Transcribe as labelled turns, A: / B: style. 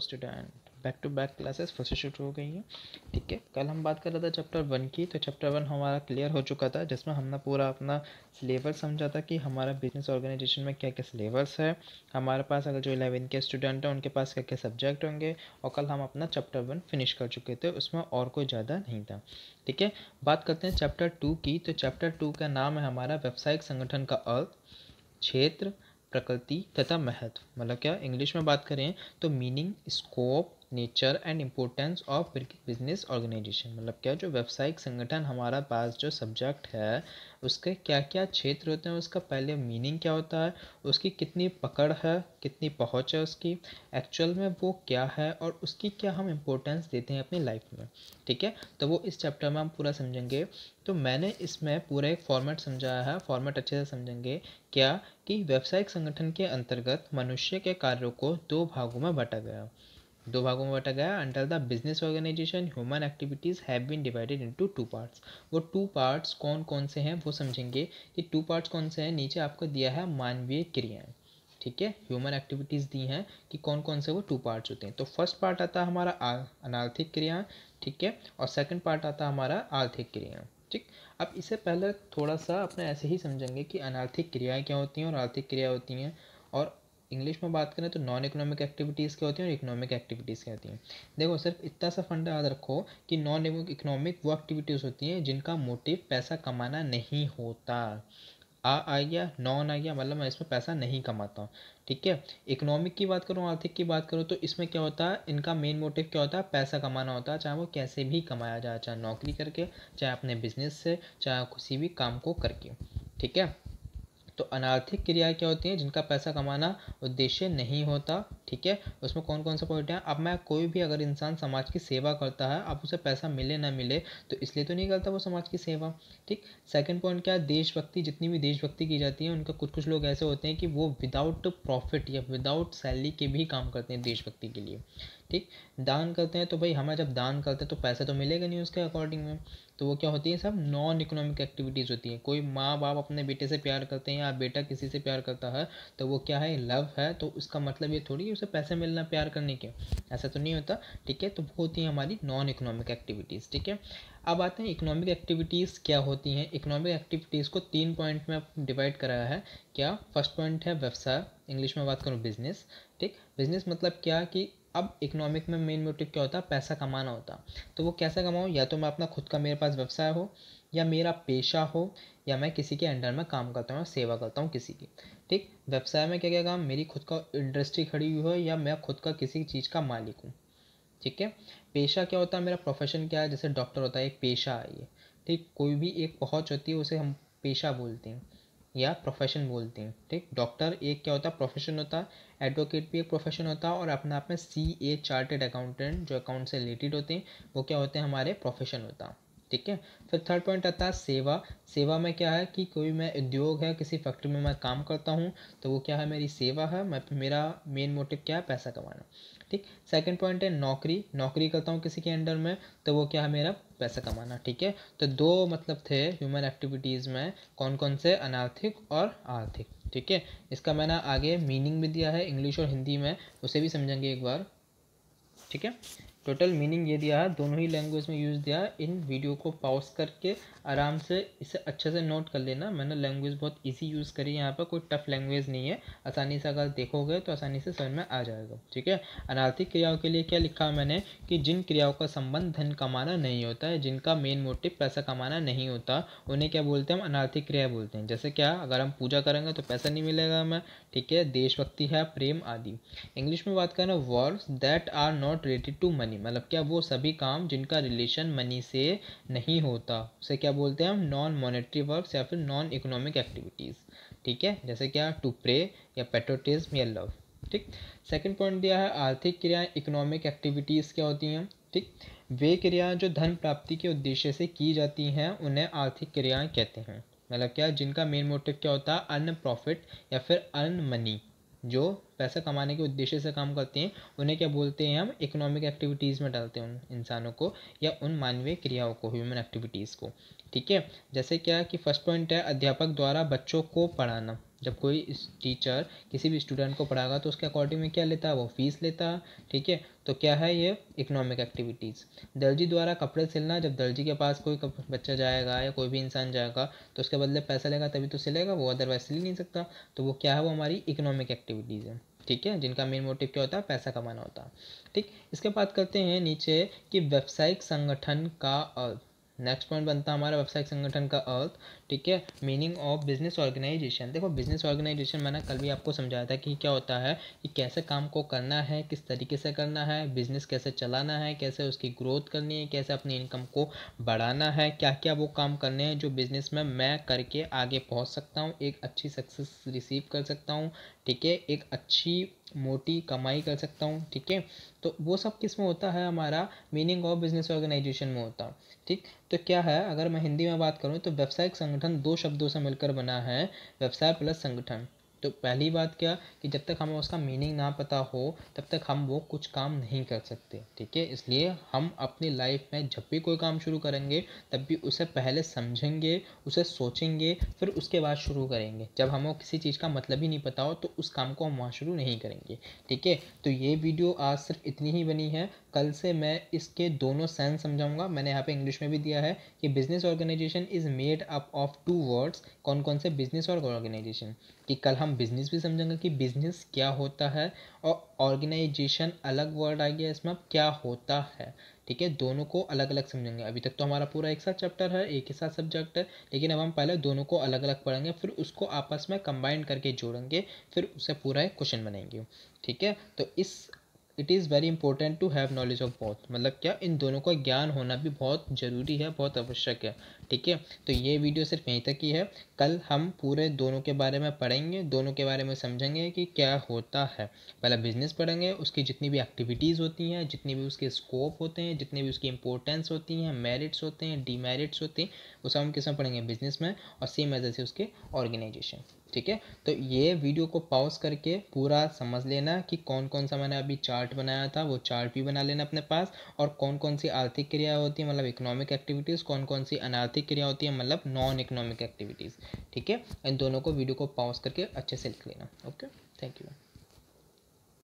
A: student back to back classes first shift हो गई है ठीक है कल हम बात कर रहे थे चैप्टर वन की तो चैप्टर वन हमारा क्लियर हो चुका था जिसमें हमने पूरा अपना सिलेबस समझा था कि हमारा बिजनेस ऑर्गेनाइजेशन में क्या क्या सिलेबस है हमारे पास अगर जो इलेवन के स्टूडेंट हैं उनके पास क्या क्या सब्जेक्ट होंगे और कल हम अपना चैप्टर वन फिनिश कर चुके थे उसमें और कोई ज़्यादा नहीं था ठीक है बात करते हैं चैप्टर टू की तो चैप्टर टू का नाम है हमारा व्यावसायिक संगठन का अर्थ क्षेत्र प्रकृति तथा महत्व मतलब क्या इंग्लिश में बात करें तो meaning scope nature and importance of business organisation मतलब क्या जो व्यावसायिक संगठन हमारा पास जो सब्जेक्ट है उसके क्या क्या क्षेत्र होते हैं उसका पहले मीनिंग क्या होता है उसकी कितनी पकड़ है कितनी पहुंच है उसकी एक्चुअल में वो क्या है और उसकी क्या हम इम्पोर्टेंस देते हैं अपनी लाइफ में ठीक है तो वो इस चैप्टर में हम पूरा समझेंगे तो मैंने इसमें पूरा एक फॉर्मेट समझाया है फॉर्मेट अच्छे से समझेंगे क्या कि व्यावसायिक संगठन के अंतर्गत मनुष्य के कार्यों को दो भागों में बांटा गया दो भागों में बांटा गया under the business organisation human activities have been divided into two parts वो टू पार्ट्स कौन कौन से हैं वो समझेंगे कि टू पार्ट्स कौन से हैं नीचे आपको दिया है मानवीय क्रियाएँ ठीक है ह्यूमन एक्टिविटीज़ दी हैं कि कौन कौन से वो टू पार्ट्स होते हैं तो फर्स्ट पार्ट आता है हमारा अनार्थिक क्रिया ठीक है और सेकेंड पार्ट आता है हमारा आर्थिक क्रिया ठीक अब इससे पहले थोड़ा सा अपने ऐसे ही समझेंगे कि अनार्थिक क्रियाएँ क्या होती हैं और आर्थिक क्रिया होती हैं और इंग्लिश में बात करें तो नॉन इकोनॉमिक एक्टिविटीज़ क्या होती हैं और इकोनॉमिक एक्टिविटीज़ क्या होती हैं देखो सिर्फ इतना सा फंड याद रखो कि नॉन इकोनॉमिक वो एक्टिविटीज़ होती हैं जिनका मोटिव पैसा कमाना नहीं होता आ आ गया नॉन आ गया मतलब मैं इसमें पैसा नहीं कमाता हूँ ठीक है इकोनॉमिक की बात करूँ आर्थिक की बात करूँ तो इसमें क्या होता है इनका मेन मोटिव क्या होता है पैसा कमाना होता है चाहे वो कैसे भी कमाया जाए चाहे नौकरी करके चाहे अपने बिजनेस से चाहे किसी भी काम को करके ठीक है तो अनार्थिक क्रियाएँ क्या होती हैं जिनका पैसा कमाना उद्देश्य नहीं होता ठीक है उसमें कौन कौन से पॉइंट हैं अब मैं कोई भी अगर इंसान समाज की सेवा करता है अब उसे पैसा मिले ना मिले तो इसलिए तो नहीं करता वो समाज की सेवा ठीक सेकंड पॉइंट क्या है देशभक्ति जितनी भी देशभक्ति की जाती है उनका कुछ कुछ लोग ऐसे होते हैं कि वो विदाउट प्रॉफिट या विदाउट सैलरी के भी काम करते हैं देशभक्ति के लिए ठीक दान करते हैं तो भाई हमें जब दान करते हैं तो पैसा तो मिलेगा नहीं उसके अकॉर्डिंग में तो वो क्या होती है सब नॉन इकोनॉमिक एक्टिविटीज़ होती हैं कोई माँ बाप अपने बेटे से प्यार करते हैं या बेटा किसी से प्यार करता है तो वो क्या है लव है तो उसका मतलब ये थोड़ी उसे पैसे मिलना प्यार करने के ऐसा तो नहीं होता ठीक है तो वो होती है हमारी नॉन इकोनॉमिक एक्टिविटीज़ ठीक है अब आते हैं इकोनॉमिक एक्टिविटीज़ क्या होती हैं इकोनॉमिक एक्टिविटीज़ को तीन पॉइंट में डिवाइड कराया है क्या फर्स्ट पॉइंट है व्यवसाय इंग्लिश में बात करूँ बिजनेस ठीक बिजनेस मतलब क्या कि अब इकोनॉमिक में मेन मोटिव क्या होता है पैसा कमाना होता तो वो कैसा कमाऊँ या तो मैं अपना खुद का मेरे पास व्यवसाय हो या मेरा पेशा हो या मैं किसी के अंडर में काम करता हूँ सेवा करता हूँ किसी की ठीक व्यवसाय में क्या क्या काम मेरी खुद का इंडस्ट्री खड़ी हुई हो या मैं खुद का किसी चीज़ का मालिक हूँ ठीक है पेशा क्या होता है मेरा प्रोफेशन क्या है जैसे डॉक्टर होता है एक पेशा है ये ठीक कोई भी एक पहुँच होती है उसे हम पेशा बोलते हैं या प्रोफेशन बोलते हैं ठीक डॉक्टर एक क्या होता है प्रोफेशन होता है एडवोकेट भी एक प्रोफेशन होता है और अपने आप में सी ए चार्टेड अकाउंटेंट जो अकाउंट से रिलेटेड होते हैं वो क्या होते हैं हमारे प्रोफेशन होता है ठीक है फिर थर्ड पॉइंट आता है सेवा सेवा में क्या है कि कोई मैं उद्योग है किसी फैक्ट्री में मैं काम करता हूँ तो वो क्या है मेरी सेवा है मैं मेरा मेन मोटिव क्या है पैसा कमाना ठीक सेकंड पॉइंट है नौकरी नौकरी करता हूँ किसी के अंडर में तो वो क्या है मेरा पैसा कमाना ठीक है तो दो मतलब थे ह्यूमन एक्टिविटीज़ में कौन कौन से अनार्थिक और आर्थिक ठीक है इसका मैंने आगे मीनिंग भी दिया है इंग्लिश और हिंदी में उसे भी समझेंगे एक बार ठीक है टोटल मीनिंग ये दिया है दोनों ही लैंग्वेज में यूज़ दिया है इन वीडियो को पॉज करके आराम से इसे अच्छे से नोट कर लेना मैंने लैंग्वेज बहुत इजी यूज़ करी है यहाँ पर कोई टफ लैंग्वेज नहीं है आसानी से अगर देखोगे तो आसानी से समझ में आ जाएगा ठीक है अनार्थिक क्रियाओं के लिए क्या लिखा मैंने कि जिन क्रियाओं का संबंध धन कमाना नहीं होता है जिनका मेन मोटिव पैसा कमाना नहीं होता उन्हें क्या बोलते हैं हम अनार्थिक क्रिया बोलते हैं जैसे क्या अगर हम पूजा करेंगे तो पैसा नहीं मिलेगा हमें ठीक है देशभक्ति है प्रेम आदि इंग्लिश में बात करें words that are not related to money money मतलब क्या वो सभी काम जिनका रिलेशन मनी से नहीं होता उसे क्या बोलते हैं हम नॉन मॉनेटरी वर्क या फिर नॉन इकोनॉमिक एक्टिविटीज़ ठीक है जैसे क्या टू प्रे या पेट्रोटिज्म या लव ठीक सेकंड पॉइंट दिया है आर्थिक क्रियाएं इकोनॉमिक एक्टिविटीज़ क्या होती हैं ठीक वे क्रियाएँ जो धन प्राप्ति के उद्देश्य से की जाती हैं उन्हें आर्थिक क्रियाएँ कहते हैं मतलब क्या जिनका मेन मोटिव क्या होता है अर्न प्रॉफिट या फिर अर्न मनी जो पैसा कमाने के उद्देश्य से काम करते हैं उन्हें क्या बोलते हैं हम इकोनॉमिक एक्टिविटीज़ में डालते हैं उन इंसानों को या उन मानवीय क्रियाओं को ह्यूमन एक्टिविटीज़ को ठीक है जैसे क्या कि फर्स्ट पॉइंट है अध्यापक द्वारा बच्चों को पढ़ाना जब कोई टीचर किसी भी स्टूडेंट को पढ़ाएगा तो उसके अकॉर्डिंग में क्या लेता है वो फीस लेता है ठीक है तो क्या है ये इकोनॉमिक एक्टिविटीज़ दर्जी द्वारा कपड़े सिलना जब दर्जी के पास कोई बच्चा जाएगा या कोई भी इंसान जाएगा तो उसके बदले पैसा लेगा तभी तो सिलेगा वो अदरवाइज सिल नहीं सकता तो वो क्या है वो हमारी इकोनॉमिक एक्टिविटीज़ है ठीक है जिनका मेन मोटिव क्या होता है पैसा कमाना होता है ठीक इसके बाद करते हैं नीचे कि व्यावसायिक संगठन का नेक्स्ट पॉइंट बनता है हमारा व्यवसायिक संगठन का अर्थ ठीक है मीनिंग ऑफ बिजनेस ऑर्गेनाइजेशन देखो बिजनेस ऑर्गेनाइजेशन मैंने कल भी आपको समझाया था कि क्या होता है कि कैसे काम को करना है किस तरीके से करना है बिजनेस कैसे चलाना है कैसे उसकी ग्रोथ करनी है कैसे अपनी इनकम को बढ़ाना है क्या क्या वो काम करने हैं जो बिजनेस में मैं करके आगे पहुँच सकता हूँ एक अच्छी सक्सेस रिसीव कर सकता हूँ ठीक है एक अच्छी मोटी कमाई कर सकता हूँ ठीक है तो वो सब किस में होता है हमारा मीनिंग ऑफ बिजनेस ऑर्गेनाइजेशन में होता है ठीक तो क्या है अगर मैं हिंदी में बात करूँ तो व्यावसायिक संगठन दो शब्दों से मिलकर बना है व्यवसाय प्लस संगठन तो पहली बात क्या कि जब तक हमें उसका मीनिंग ना पता हो तब तक हम वो कुछ काम नहीं कर सकते ठीक है इसलिए हम अपनी लाइफ में जब भी कोई काम शुरू करेंगे तब भी उसे पहले समझेंगे उसे सोचेंगे फिर उसके बाद शुरू करेंगे जब हमें किसी चीज़ का मतलब ही नहीं पता हो तो उस काम को हम वहाँ शुरू नहीं करेंगे ठीक है तो ये वीडियो आज सिर्फ इतनी ही बनी है कल से मैं इसके दोनों सेंस समझाऊंगा मैंने यहाँ पे इंग्लिश में भी दिया है कि business organization is made up of two words कौन कौन से बिजनेस और ऑर्गेनाइजेशन कि कल हम बिजनेस भी समझेंगे कि बिजनेस क्या होता है और ऑर्गेनाइजेशन अलग वर्ड आ गया इसमें अब क्या होता है ठीक है दोनों को अलग अलग समझेंगे अभी तक तो हमारा पूरा एक साथ चैप्टर है एक ही साथ सब्जेक्ट है लेकिन अब हम पहले दोनों को अलग अलग पढ़ेंगे फिर उसको आपस में कंबाइन करके जोड़ेंगे फिर उसे पूरा एक क्वेश्चन बनाएंगे ठीक है तो इस it is very important to have knowledge of both मतलब क्या इन दोनों का ज्ञान होना भी बहुत ज़रूरी है बहुत आवश्यक है ठीक है तो ये वीडियो सिर्फ यहीं तक ही है कल हम पूरे दोनों के बारे में पढ़ेंगे दोनों के बारे में समझेंगे कि क्या होता है पहला बिजनेस पढ़ेंगे उसकी जितनी भी एक्टिविटीज़ होती हैं जितनी भी उसके स्कोप होते हैं जितनी भी उसकी इंपॉर्टेंस होती हैं मेरिट्स होते हैं डीमेरिट्स होते हैं वो सब हम किस पढ़ेंगे बिजनेस में और सेम एज से उसके ऑर्गेनाइजेशन ठीक है तो ये वीडियो को पॉज करके पूरा समझ लेना कि कौन कौन सा मैंने अभी चार्ट बनाया था वो चार्ट भी बना लेना अपने पास और कौन कौन सी आर्थिक क्रिया होती है मतलब इकोनॉमिक एक्टिविटीज़ कौन कौन सी अनार्थिक आर्थिक क्रिया होती है मतलब नॉन इकोनॉमिक एक्टिविटीज़ ठीक है इन दोनों को वीडियो को पॉज करके अच्छे से लिख लेना ओके थैंक यू